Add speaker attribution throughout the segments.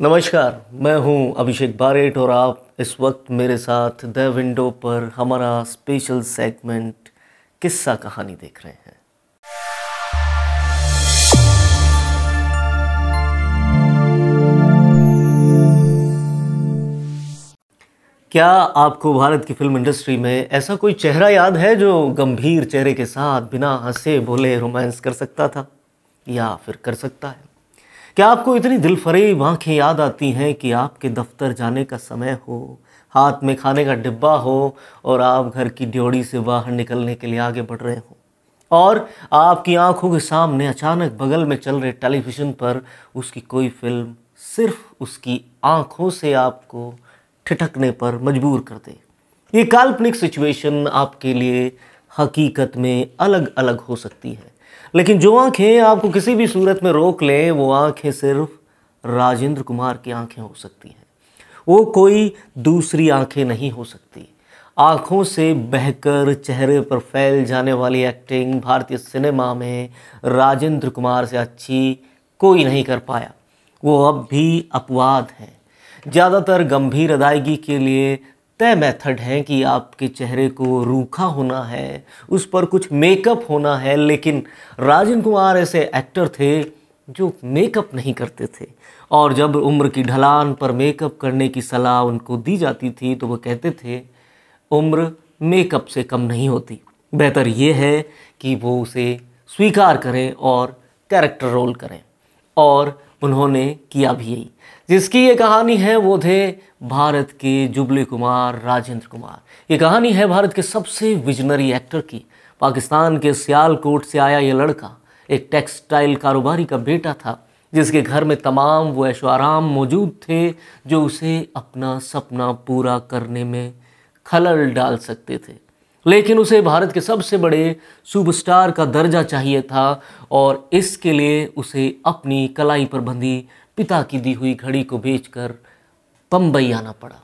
Speaker 1: नमस्कार मैं हूं अभिषेक बारेट और आप इस वक्त मेरे साथ द विंडो पर हमारा स्पेशल सेगमेंट किस्सा कहानी देख रहे हैं क्या आपको भारत की फिल्म इंडस्ट्री में ऐसा कोई चेहरा याद है जो गंभीर चेहरे के साथ बिना हंसे बोले रोमांस कर सकता था या फिर कर सकता है क्या आपको इतनी दिलफरेब आँखें याद आती हैं कि आपके दफ्तर जाने का समय हो हाथ में खाने का डिब्बा हो और आप घर की ड्योड़ी से बाहर निकलने के लिए आगे बढ़ रहे हो और आपकी आंखों के सामने अचानक बगल में चल रहे टेलीविज़न पर उसकी कोई फिल्म सिर्फ उसकी आंखों से आपको ठिठकने पर मजबूर कर दे ये काल्पनिक सिचुएशन आपके लिए हकीकत में अलग अलग हो सकती है लेकिन जो आंखें आपको किसी भी सूरत में रोक लें वो आंखें सिर्फ राजेंद्र कुमार की आंखें हो सकती हैं वो कोई दूसरी आंखें नहीं हो सकती आंखों से बहकर चेहरे पर फैल जाने वाली एक्टिंग भारतीय सिनेमा में राजेंद्र कुमार से अच्छी कोई नहीं कर पाया वो अब भी अपवाद हैं ज़्यादातर गंभीर अदायगी के लिए तय मेथड हैं कि आपके चेहरे को रूखा होना है उस पर कुछ मेकअप होना है लेकिन राजन कुमार ऐसे एक्टर थे जो मेकअप नहीं करते थे और जब उम्र की ढलान पर मेकअप करने की सलाह उनको दी जाती थी तो वह कहते थे उम्र मेकअप से कम नहीं होती बेहतर ये है कि वो उसे स्वीकार करें और कैरेक्टर रोल करें और उन्होंने किया भी यही जिसकी ये कहानी है वो थे भारत के जुबली कुमार राजेंद्र कुमार ये कहानी है भारत के सबसे विजनरी एक्टर की पाकिस्तान के सियालकोट से आया ये लड़का एक टेक्सटाइल कारोबारी का बेटा था जिसके घर में तमाम वो ऐशो आराम मौजूद थे जो उसे अपना सपना पूरा करने में खलल डाल सकते थे लेकिन उसे भारत के सबसे बड़े सुपरस्टार का दर्जा चाहिए था और इसके लिए उसे अपनी कलाई पर बंधी पिता की दी हुई घड़ी को बेचकर बम्बई आना पड़ा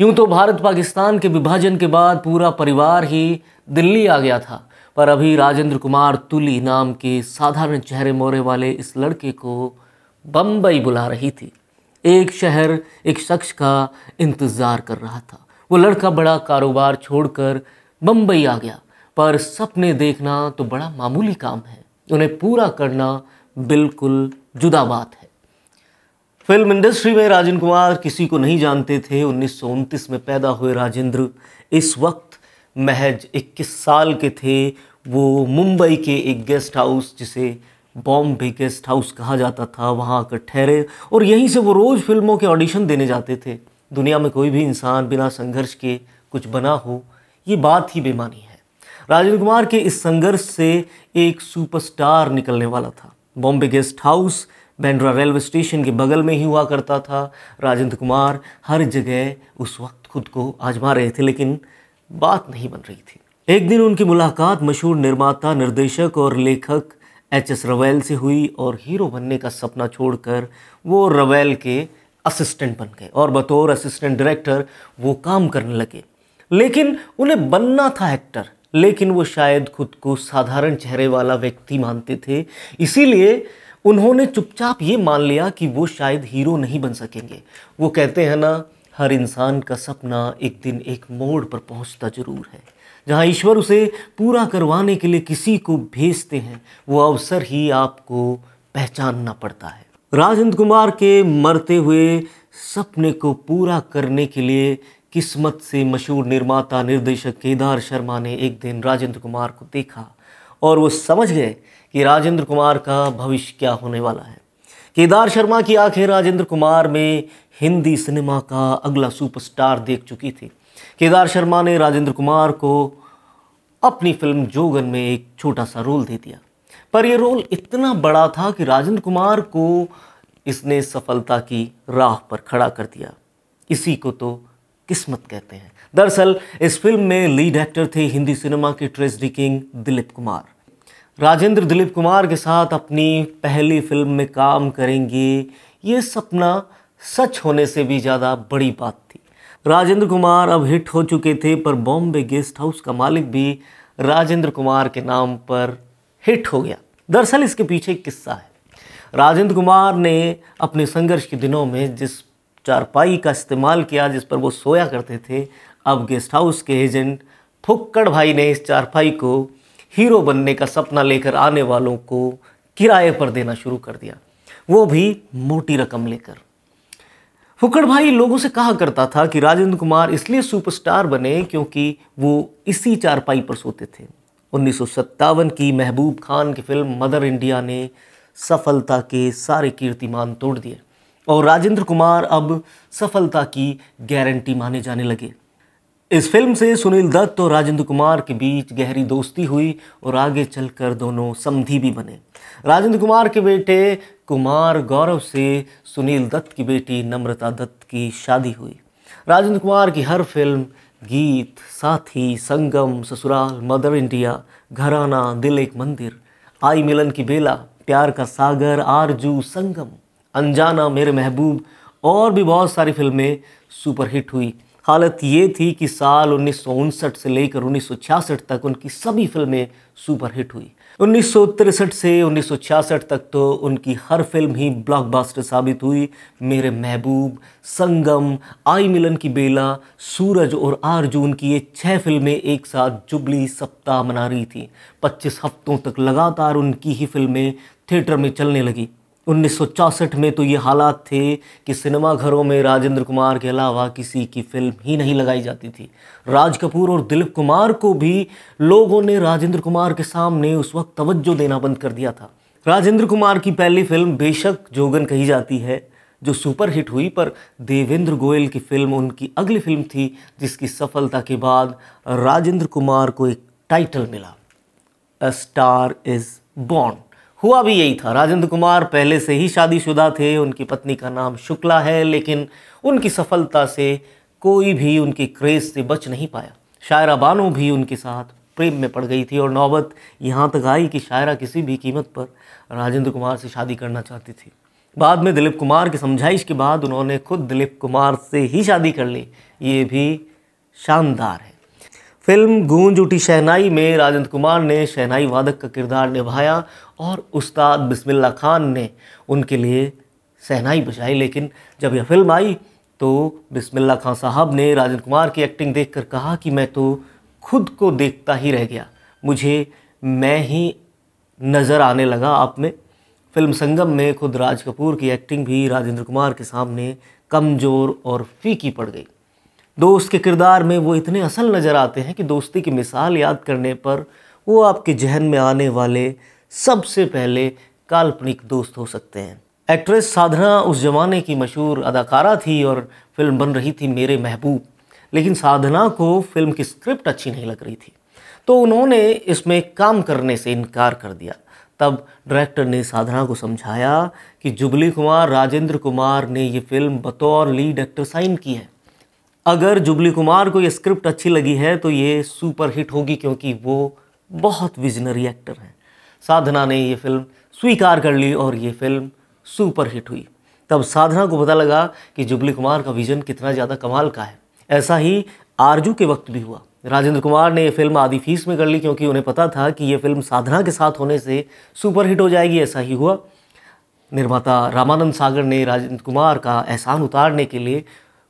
Speaker 1: यूं तो भारत पाकिस्तान के विभाजन के बाद पूरा परिवार ही दिल्ली आ गया था पर अभी राजेंद्र कुमार तुली नाम के साधारण चेहरे मोरे वाले इस लड़के को बम्बई बुला रही थी एक शहर एक शख्स का इंतज़ार कर रहा था वो लड़का बड़ा कारोबार छोड़कर बम्बई आ गया पर सपने देखना तो बड़ा मामूली काम है उन्हें पूरा करना बिल्कुल जुदा बात है फिल्म इंडस्ट्री में राजेंद्र कुमार किसी को नहीं जानते थे उन्नीस में पैदा हुए राजेंद्र इस वक्त महज 21 साल के थे वो मुंबई के एक गेस्ट हाउस जिसे बॉम्बे गेस्ट हाउस कहा जाता था वहाँ आकर ठहरे और यहीं से वो रोज़ फिल्मों के ऑडिशन देने जाते थे दुनिया में कोई भी इंसान बिना संघर्ष के कुछ बना हो ये बात ही बेमानी है राजेंद्र कुमार के इस संघर्ष से एक सुपरस्टार निकलने वाला था Bombay guest house Bandra railway station के बगल में ही हुआ करता था राजेंद्र कुमार हर जगह उस वक्त खुद को आजमा रहे थे लेकिन बात नहीं बन रही थी एक दिन उनकी मुलाकात मशहूर निर्माता निर्देशक और लेखक एच एस रवैल से हुई और हीरो बनने का सपना छोड़कर वो रवैल के असिस्टेंट बन गए और बतौर असिस्टेंट डायरेक्टर वो काम करने लगे लेकिन उन्हें बनना था एक्टर लेकिन वो शायद खुद को साधारण चेहरे वाला व्यक्ति मानते थे इसीलिए उन्होंने चुपचाप ये मान लिया कि वो शायद हीरो नहीं बन सकेंगे वो कहते हैं ना हर इंसान का सपना एक दिन एक मोड़ पर पहुंचता जरूर है जहाँ ईश्वर उसे पूरा करवाने के लिए किसी को भेजते हैं वो अवसर ही आपको पहचानना पड़ता है राजेंद्र कुमार के मरते हुए सपने को पूरा करने के लिए किस्मत से मशहूर निर्माता निर्देशक केदार शर्मा ने एक दिन राजेंद्र कुमार को देखा और वो समझ गए कि राजेंद्र कुमार का भविष्य क्या होने वाला है केदार शर्मा की आंखें राजेंद्र कुमार में हिंदी सिनेमा का अगला सुपरस्टार देख चुकी थी केदार शर्मा ने राजेंद्र कुमार को अपनी फिल्म जोगन में एक छोटा सा रोल दे दिया पर यह रोल इतना बड़ा था कि राजेंद्र कुमार को इसने सफलता की राह पर खड़ा कर दिया इसी को तो किस्मत कहते हैं दरअसल इस फिल्म में लीड एक्टर थे हिंदी सिनेमा के ट्रेजडी किंग दिलीप कुमार राजेंद्र दिलीप कुमार के साथ अपनी पहली फिल्म में काम करेंगे ये सपना सच होने से भी ज़्यादा बड़ी बात थी राजेंद्र कुमार अब हिट हो चुके थे पर बॉम्बे गेस्ट हाउस का मालिक भी राजेंद्र कुमार के नाम पर हिट हो गया दरअसल इसके पीछे एक किस्सा है राजेंद्र कुमार ने अपने संघर्ष के दिनों में जिस चारपाई का इस्तेमाल किया जिस पर वो सोया करते थे अब गेस्ट हाउस के एजेंट फुक्कड़ भाई ने इस चारपाई को हीरो बनने का सपना लेकर आने वालों को किराए पर देना शुरू कर दिया वो भी मोटी रकम लेकर फुकड़ भाई लोगों से कहा करता था कि राजेंद्र कुमार इसलिए सुपरस्टार बने क्योंकि वो इसी चारपाई पर सोते थे उन्नीस की महबूब खान की फिल्म मदर इंडिया ने सफलता के सारे कीर्तिमान तोड़ दिए और राजेंद्र कुमार अब सफलता की गारंटी माने जाने लगे इस फिल्म से सुनील दत्त और राजेंद्र कुमार के बीच गहरी दोस्ती हुई और आगे चलकर दोनों समधी भी बने राजेंद्र कुमार के बेटे कुमार गौरव से सुनील दत्त की बेटी नम्रता दत्त की शादी हुई राजेंद्र कुमार की हर फिल्म गीत साथी संगम ससुराल मदर इंडिया घराना दिल एक मंदिर आई मिलन की बेला प्यार का सागर आरजू संगम अनजाना मेरे महबूब और भी बहुत सारी फिल्में सुपरहिट हुई हालत ये थी कि साल उन्नीस से लेकर उन्नीस तक उनकी सभी फिल्में सुपरहिट हुई उन्नीस से उन्नीस तक तो उनकी हर फिल्म ही ब्लॉकबस्टर साबित हुई मेरे महबूब संगम आई मिलन की बेला सूरज और आर्जुन की ये छह फिल्में एक साथ जुबली सप्ताह मना रही थी 25 हफ्तों तक लगातार उनकी ही फिल्में थिएटर में चलने लगी उन्नीस में तो ये हालात थे कि सिनेमा घरों में राजेंद्र कुमार के अलावा किसी की फिल्म ही नहीं लगाई जाती थी राज कपूर और दिलीप कुमार को भी लोगों ने राजेंद्र कुमार के सामने उस वक्त तवज्जो देना बंद कर दिया था राजेंद्र कुमार की पहली फिल्म बेशक जोगन कही जाती है जो सुपरहिट हुई पर देवेंद्र गोयल की फिल्म उनकी अगली फिल्म थी जिसकी सफलता के बाद राजेंद्र कुमार को एक टाइटल मिला अ स्टार इज़ बॉर्न हुआ भी यही था राजेंद्र कुमार पहले से ही शादीशुदा थे उनकी पत्नी का नाम शुक्ला है लेकिन उनकी सफलता से कोई भी उनके क्रेज़ से बच नहीं पाया शायरा बानो भी उनके साथ प्रेम में पड़ गई थी और नौबत यहाँ तक आई कि शायरा किसी भी कीमत पर राजेंद्र कुमार से शादी करना चाहती थी बाद में दिलीप कुमार की समझाइश के बाद उन्होंने खुद दिलीप कुमार से ही शादी कर ली ये भी शानदार है फिल्म गूंज उठी शहनाई में राजेंद्र कुमार ने शहनाई वादक का किरदार निभाया और उस्ताद बिस्मिल्ला खान ने उनके लिए शहनाई बजाई लेकिन जब यह फिल्म आई तो बिस्मिल्ला खान साहब ने राजेंद्र कुमार की एक्टिंग देखकर कहा कि मैं तो खुद को देखता ही रह गया मुझे मैं ही नज़र आने लगा आप में फिल्म संगम में खुद राज कपूर की एक्टिंग भी राजेंद्र कुमार के सामने कमज़ोर और फीकी पड़ गई दोस्त के किरदार में वो इतने असल नज़र आते हैं कि दोस्ती की मिसाल याद करने पर वो आपके जहन में आने वाले सबसे पहले काल्पनिक दोस्त हो सकते हैं एक्ट्रेस साधना उस ज़माने की मशहूर अदाकारा थी और फिल्म बन रही थी मेरे महबूब लेकिन साधना को फिल्म की स्क्रिप्ट अच्छी नहीं लग रही थी तो उन्होंने इसमें काम करने से इनकार कर दिया तब डायरेक्टर ने साधना को समझाया कि जुबली कुमार राजेंद्र कुमार ने ये फिल्म बतौर लीड एक्टर साइन की है अगर जुबली कुमार को ये स्क्रिप्ट अच्छी लगी है तो ये सुपर हिट होगी क्योंकि वो बहुत विजनरी एक्टर हैं साधना ने ये फिल्म स्वीकार कर ली और ये फिल्म सुपर हिट हुई तब साधना को पता लगा कि जुबली कुमार का विज़न कितना ज़्यादा कमाल का है ऐसा ही आरजू के वक्त भी हुआ राजेंद्र कुमार ने ये फिल्म आदि फीस में कर ली क्योंकि उन्हें पता था कि ये फिल्म साधना के साथ होने से सुपर हिट हो जाएगी ऐसा ही हुआ निर्माता रामानंद सागर ने राजेंद्र कुमार का एहसान उतारने के लिए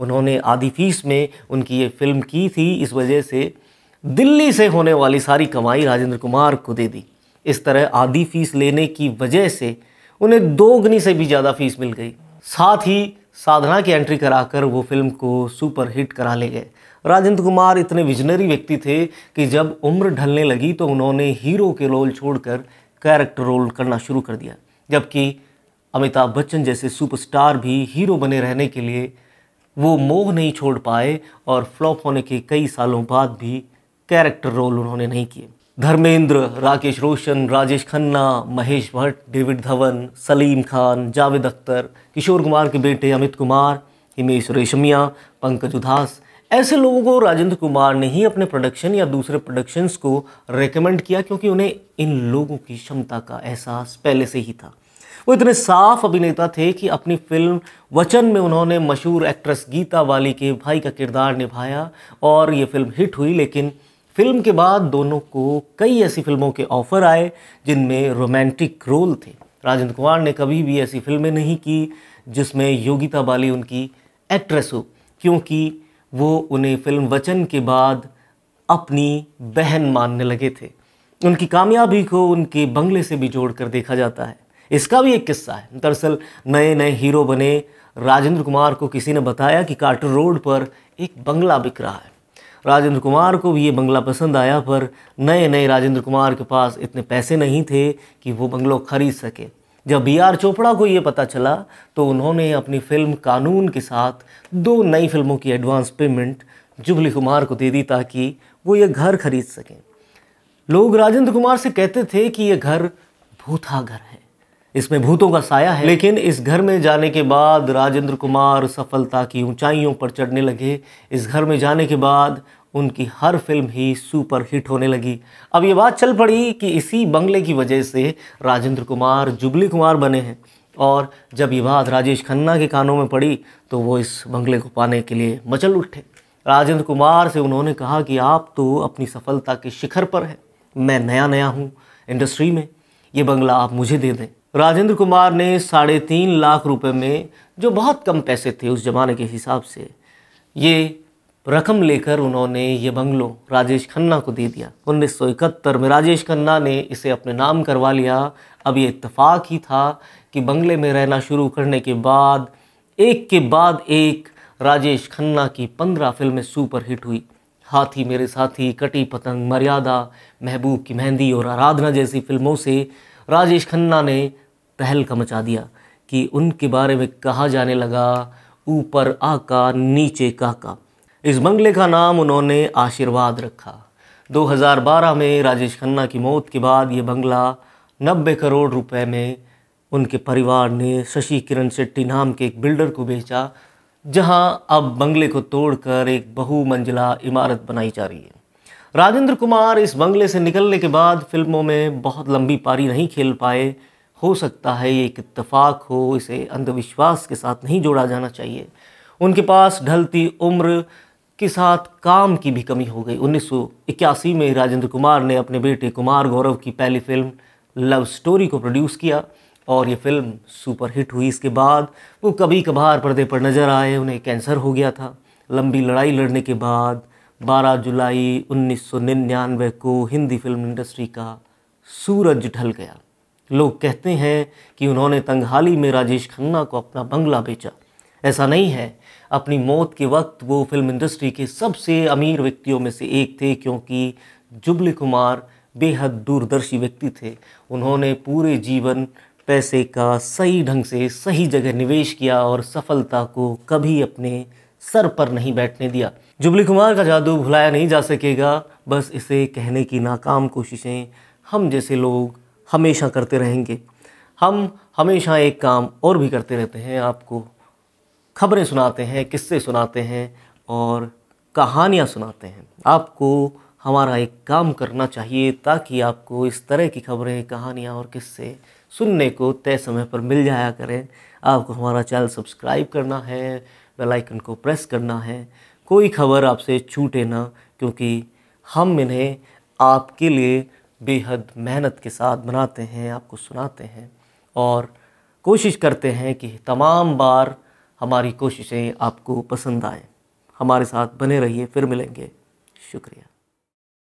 Speaker 1: उन्होंने आदि फीस में उनकी ये फिल्म की थी इस वजह से दिल्ली से होने वाली सारी कमाई राजेंद्र कुमार को दे दी इस तरह आधी फीस लेने की वजह से उन्हें दोगुनी से भी ज़्यादा फीस मिल गई साथ ही साधना की एंट्री कराकर वो फिल्म को सुपर हिट करा ले गए राजेंद्र कुमार इतने विजनरी व्यक्ति थे कि जब उम्र ढलने लगी तो उन्होंने हीरो के रोल छोड़कर कैरेक्टर रोल करना शुरू कर दिया जबकि अमिताभ बच्चन जैसे सुपरस्टार भी हीरो बने रहने के लिए वो मोह नहीं छोड़ पाए और फ्लॉप होने के कई सालों बाद भी कैरेक्टर रोल उन्होंने नहीं किए धर्मेंद्र राकेश रोशन राजेश खन्ना महेश भट्ट डेविड धवन सलीम खान जावेद अख्तर किशोर कुमार के बेटे अमित कुमार हिमेश रेशमिया पंकज उदास ऐसे लोगों को राजेंद्र कुमार ने ही अपने प्रोडक्शन या दूसरे प्रोडक्शंस को रेकमेंड किया क्योंकि उन्हें इन लोगों की क्षमता का एहसास पहले से ही था वो इतने साफ अभिनेता थे कि अपनी फिल्म वचन में उन्होंने मशहूर एक्ट्रेस गीता वाली के भाई का किरदार निभाया और ये फिल्म हिट हुई लेकिन फिल्म के बाद दोनों को कई ऐसी फिल्मों के ऑफर आए जिनमें रोमांटिक रोल थे राजेंद्र कुमार ने कभी भी ऐसी फिल्में नहीं की जिसमें योगिता बाली उनकी एक्ट्रेस हो क्योंकि वो उन्हें फिल्म वचन के बाद अपनी बहन मानने लगे थे उनकी कामयाबी को उनके बंगले से भी जोड़कर देखा जाता है इसका भी एक किस्सा है दरअसल नए नए हीरो बने राजेंद्र कुमार को किसी ने बताया कि कार्टर रोड पर एक बंगला बिक रहा है राजेंद्र कुमार को भी ये बंगला पसंद आया पर नए नए राजेंद्र कुमार के पास इतने पैसे नहीं थे कि वो बंगलो खरीद सके जब बी आर चोपड़ा को ये पता चला तो उन्होंने अपनी फिल्म कानून के साथ दो नई फिल्मों की एडवांस पेमेंट जुबली कुमार को दे दी ताकि वो ये घर खरीद सकें लोग राजेंद्र कुमार से कहते थे कि ये घर भूथा घर है इसमें भूतों का साया है लेकिन इस घर में जाने के बाद राजेंद्र कुमार सफलता की ऊंचाइयों पर चढ़ने लगे इस घर में जाने के बाद उनकी हर फिल्म ही सुपर हिट होने लगी अब ये बात चल पड़ी कि इसी बंगले की वजह से राजेंद्र कुमार जुबली कुमार बने हैं और जब ये बात राजेश खन्ना के कानों में पड़ी तो वो इस बंगले को पाने के लिए मचल उठे राजेंद्र कुमार से उन्होंने कहा कि आप तो अपनी सफलता के शिखर पर हैं मैं नया नया हूँ इंडस्ट्री में ये बंगला आप मुझे दे दें राजेंद्र कुमार ने साढ़े तीन लाख रुपए में जो बहुत कम पैसे थे उस ज़माने के हिसाब से ये रकम लेकर उन्होंने ये बंगलो राजेश खन्ना को दे दिया उन्नीस में राजेश खन्ना ने इसे अपने नाम करवा लिया अब ये इतफाक़ ही था कि बंगले में रहना शुरू करने के बाद एक के बाद एक राजेश खन्ना की पंद्रह फिल्में सुपरहिट हुई हाथी मेरे साथी कटी पतंग मर्यादा महबूब की मेहंदी और आराधना जैसी फिल्मों से राजेश खन्ना ने का मचा दिया कि उनके बारे में कहा जाने लगा ऊपर आका नीचे काका इस बंगले का नाम उन्होंने आशीर्वाद रखा 2012 में राजेश खन्ना की मौत के बाद ये बंगला 90 करोड़ रुपए में उनके परिवार ने शशि किरण शेट्टी नाम के एक बिल्डर को बेचा जहां अब बंगले को तोड़कर एक बहुमंजिला इमारत बनाई जा रही है राजेंद्र कुमार इस बंगले से निकलने के बाद फिल्मों में बहुत लंबी पारी नहीं खेल पाए हो सकता है ये एक इतफाक हो इसे अंधविश्वास के साथ नहीं जोड़ा जाना चाहिए उनके पास ढलती उम्र के साथ काम की भी कमी हो गई 1981 में राजेंद्र कुमार ने अपने बेटे कुमार गौरव की पहली फिल्म लव स्टोरी को प्रोड्यूस किया और ये फिल्म सुपरहिट हुई इसके बाद वो कभी कभार पर्दे पर नज़र आए उन्हें कैंसर हो गया था लंबी लड़ाई लड़ने के बाद 12 जुलाई 1999 को हिंदी फिल्म इंडस्ट्री का सूरज ढल गया लोग कहते हैं कि उन्होंने तंगहाली में राजेश खन्ना को अपना बंगला बेचा ऐसा नहीं है अपनी मौत के वक्त वो फिल्म इंडस्ट्री के सबसे अमीर व्यक्तियों में से एक थे क्योंकि जुबली कुमार बेहद दूरदर्शी व्यक्ति थे उन्होंने पूरे जीवन पैसे का सही ढंग से सही जगह निवेश किया और सफलता को कभी अपने सर पर नहीं बैठने दिया जुबली कुमार का जादू भुलाया नहीं जा सकेगा बस इसे कहने की नाकाम कोशिशें हम जैसे लोग हमेशा करते रहेंगे हम हमेशा एक काम और भी करते रहते हैं आपको खबरें सुनाते हैं किस्से सुनाते हैं और कहानियाँ सुनाते हैं आपको हमारा एक काम करना चाहिए ताकि आपको इस तरह की खबरें कहानियाँ और किस्से सुनने को तय समय पर मिल जाया करें आपको हमारा चैनल सब्सक्राइब करना है बेल आइकन को प्रेस करना है कोई खबर आपसे छूटे ना क्योंकि हम इन्हें आपके लिए बेहद मेहनत के साथ बनाते हैं आपको सुनाते हैं और कोशिश करते हैं कि तमाम बार हमारी कोशिशें आपको पसंद आएँ हमारे साथ बने रहिए फिर मिलेंगे शुक्रिया